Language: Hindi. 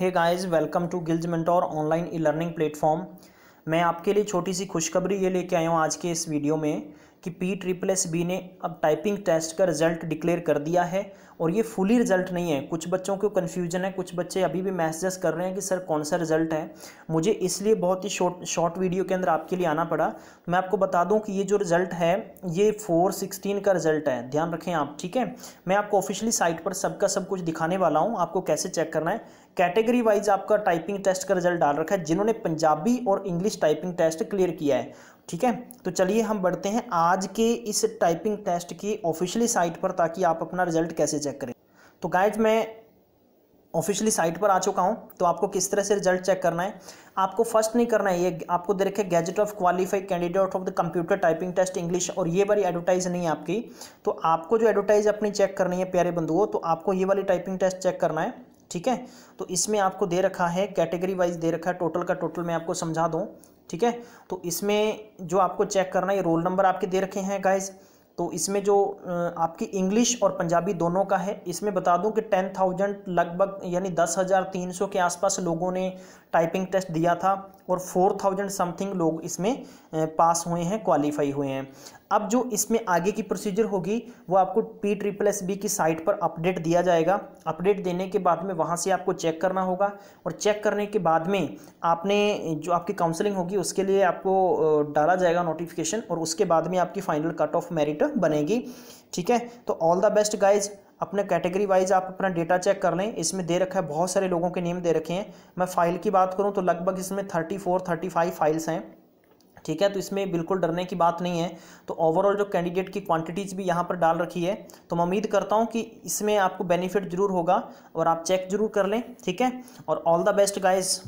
hey guys welcome to Gill's mentor online e learning platform मैं आपके लिए छोटी सी खुशखबरी ये लेके आया हूँ आज के इस वीडियो में कि पी ट्रिपल एस बी ने अब टाइपिंग टेस्ट का रिजल्ट डिक्लेयर कर दिया है और ये फुली रिजल्ट नहीं है कुछ बच्चों को कन्फ्यूजन है कुछ बच्चे अभी भी मैसेजेस कर रहे हैं कि सर कौन सा रिजल्ट है मुझे इसलिए बहुत ही शॉर्ट शॉर्ट वीडियो के अंदर आपके लिए आना पड़ा मैं आपको बता दूं कि ये जो रिजल्ट है ये फोर सिक्सटीन का रिजल्ट है ध्यान रखें आप ठीक है मैं आपको ऑफिशियली साइट पर सबका सब कुछ दिखाने वाला हूँ आपको कैसे चेक करना है कैटेगरी वाइज आपका टाइपिंग टेस्ट का रिजल्ट डाल रखा है जिन्होंने पंजाबी और इंग्लिश टाइपिंग टेस्ट क्लियर किया है ठीक है तो चलिए हम बढ़ते हैं आज के इस टाइपिंग टेस्ट की ऑफिशियली साइट पर ताकि आप अपना रिजल्ट कैसे चेक करें तो गाइज मैं ऑफिशियली साइट पर आ चुका हूँ तो आपको किस तरह से रिजल्ट चेक करना है आपको फर्स्ट नहीं करना है ये आपको दे रखे gazette of qualified candidate of the computer typing test English और ये वाली एडवर्टाइज नहीं है आपकी तो आपको जो एडवर्टाइज अपनी चेक करनी है प्यारे बंधुओं तो आपको ये वाली टाइपिंग टेस्ट चेक करना है ठीक है तो इसमें आपको दे रखा है कैटेगरी वाइज दे रखा है टोटल का टोटल मैं आपको समझा दूँ ठीक है तो इसमें जो आपको चेक करना है रोल नंबर आपके दे रखे हैं गाइज़ तो इसमें जो आपकी इंग्लिश और पंजाबी दोनों का है इसमें बता दूं कि टेन थाउजेंड लगभग यानी दस हज़ार तीन सौ के आसपास लोगों ने टाइपिंग टेस्ट दिया था और फोर थाउजेंड समथिंग लोग इसमें पास हुए हैं क्वालिफाई हुए हैं अब जो इसमें आगे की प्रोसीजर होगी वो आपको पी ट्रिपल एस बी की साइट पर अपडेट दिया जाएगा अपडेट देने के बाद में वहाँ से आपको चेक करना होगा और चेक करने के बाद में आपने जो आपकी काउंसलिंग होगी उसके लिए आपको डाला जाएगा नोटिफिकेशन और उसके बाद में आपकी फाइनल कट ऑफ मेरिट बनेगी ठीक है तो ऑल द बेस्ट गाइज अपने कैटेगरी वाइज आप अपना डेटा चेक कर लें इसमें दे रखा है बहुत सारे लोगों के नेम दे रखे हैं मैं फ़ाइल की बात करूं तो लगभग इसमें thirty four thirty five files हैं ठीक है तो इसमें बिल्कुल डरने की बात नहीं है तो ओवरऑल जो कैंडिडेट की क्वांटिटीज़ भी यहाँ पर डाल रखी है तो मैं उम्मीद करता हूँ कि इसमें आपको बेनिफिट ज़रूर होगा और आप चेक ज़रूर कर लें ठीक है और ऑल द बेस्ट गाइज़